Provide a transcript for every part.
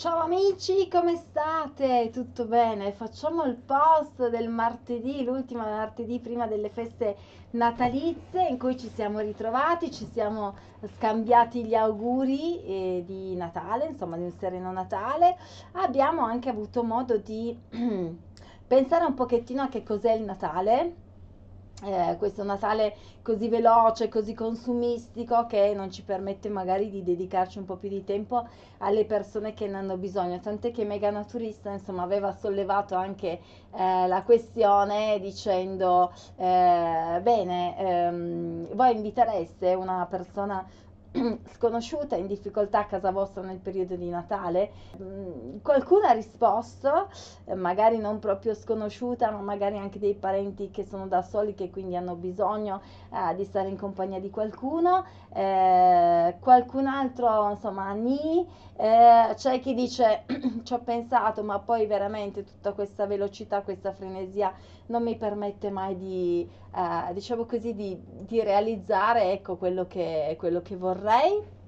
Ciao amici, come state? Tutto bene? Facciamo il post del martedì, l'ultimo martedì prima delle feste natalizie in cui ci siamo ritrovati, ci siamo scambiati gli auguri eh, di Natale, insomma di un sereno Natale. Abbiamo anche avuto modo di pensare un pochettino a che cos'è il Natale eh, questo Natale così veloce, così consumistico che non ci permette magari di dedicarci un po' più di tempo alle persone che ne hanno bisogno, tant'è che Mega Naturista insomma aveva sollevato anche eh, la questione dicendo eh, bene, ehm, voi invitereste una persona sconosciuta in difficoltà a casa vostra nel periodo di Natale? Mm, qualcuno ha risposto, eh, magari non proprio sconosciuta, ma magari anche dei parenti che sono da soli che quindi hanno bisogno eh, di stare in compagnia di qualcuno, eh, qualcun altro insomma ni, eh, c'è chi dice ci ho pensato, ma poi veramente tutta questa velocità, questa frenesia non mi permette mai di, eh, diciamo così, di, di realizzare ecco, quello, che, quello che vorrei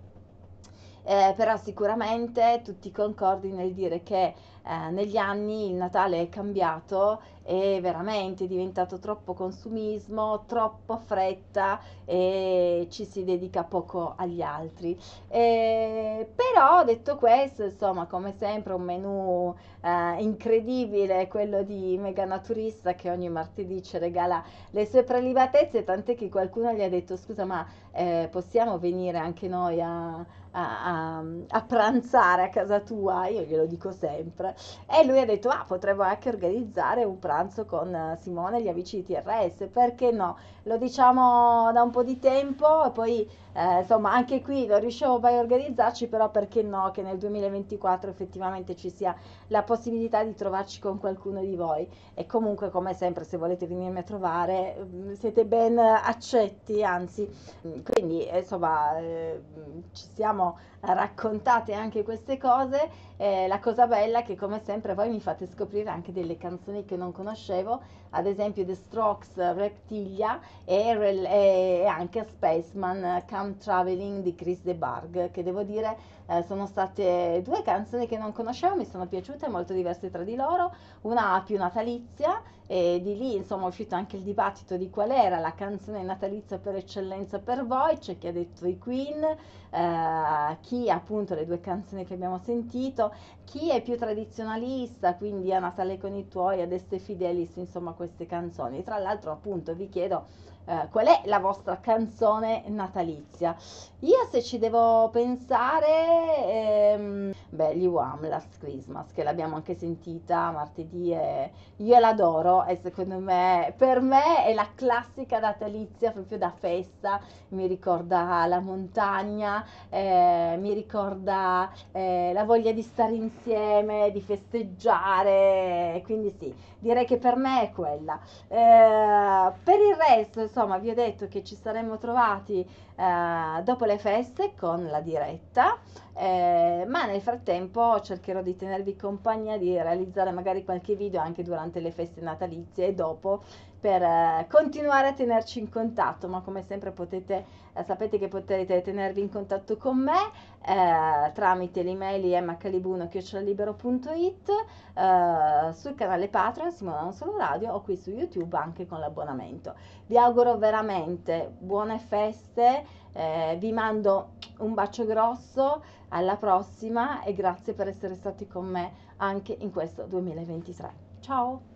eh, però sicuramente tutti concordi nel dire che eh, negli anni il Natale è cambiato e veramente è diventato troppo consumismo, troppo fretta e ci si dedica poco agli altri. E, eh, però detto questo, insomma, come sempre un menù eh, incredibile, quello di Mega Naturista che ogni martedì ci regala le sue prelibatezze, tant'è che qualcuno gli ha detto scusa ma eh, possiamo venire anche noi a, a, a a, a, pranzare a casa tua, io glielo dico sempre, e lui ha detto, ah, potremmo anche organizzare un pranzo con Simone e gli amici di TRS, perché no? Lo diciamo da un po' di tempo e poi, eh, insomma, anche qui non riusciamo mai a organizzarci, però perché no che nel 2024 effettivamente ci sia la possibilità di trovarci con qualcuno di voi. E comunque, come sempre, se volete venirmi a trovare, mm, siete ben accetti, anzi, mm, quindi, eh, insomma, eh, ci siamo raccontate anche queste cose. Eh, la cosa bella è che come sempre voi mi fate scoprire anche delle canzoni che non conoscevo, ad esempio The Strokes Reptilia e, e anche Spaceman Come Traveling di Chris DeBarg, che devo dire eh, sono state due canzoni che non conoscevo, mi sono piaciute, molto diverse tra di loro, una più natalizia e di lì insomma è uscito anche il dibattito di qual era la canzone natalizia per eccellenza per voi, c'è chi ha detto i Queen, eh, chi appunto le due canzoni che abbiamo sentito, chi è più tradizionalista, quindi a Natale con i tuoi, ad Este fidelis, insomma queste canzoni. Tra l'altro appunto vi chiedo eh, qual è la vostra canzone natalizia. Io se ci devo pensare, ehm, beh, gli Wham, Last Christmas, che l'abbiamo anche sentita martedì e io l'adoro è secondo me, per me è la classica natalizia proprio da festa, mi ricorda la montagna, eh, mi ricorda eh, la voglia di stare insieme, di festeggiare, quindi sì, direi che per me è quella. Eh, per il resto, insomma, vi ho detto che ci saremmo trovati eh, dopo le feste con la diretta, eh, ma nel frattempo cercherò di tenervi compagnia, di realizzare magari qualche video anche durante le feste natalizie natalizie dopo per eh, continuare a tenerci in contatto, ma come sempre potete, eh, sapete che potete tenervi in contatto con me eh, tramite l'email mhcalibuno.it eh, sul canale Patreon, Simona Non Solo Radio o qui su YouTube anche con l'abbonamento. Vi auguro veramente buone feste, eh, vi mando un bacio grosso, alla prossima e grazie per essere stati con me anche in questo 2023. Ciao!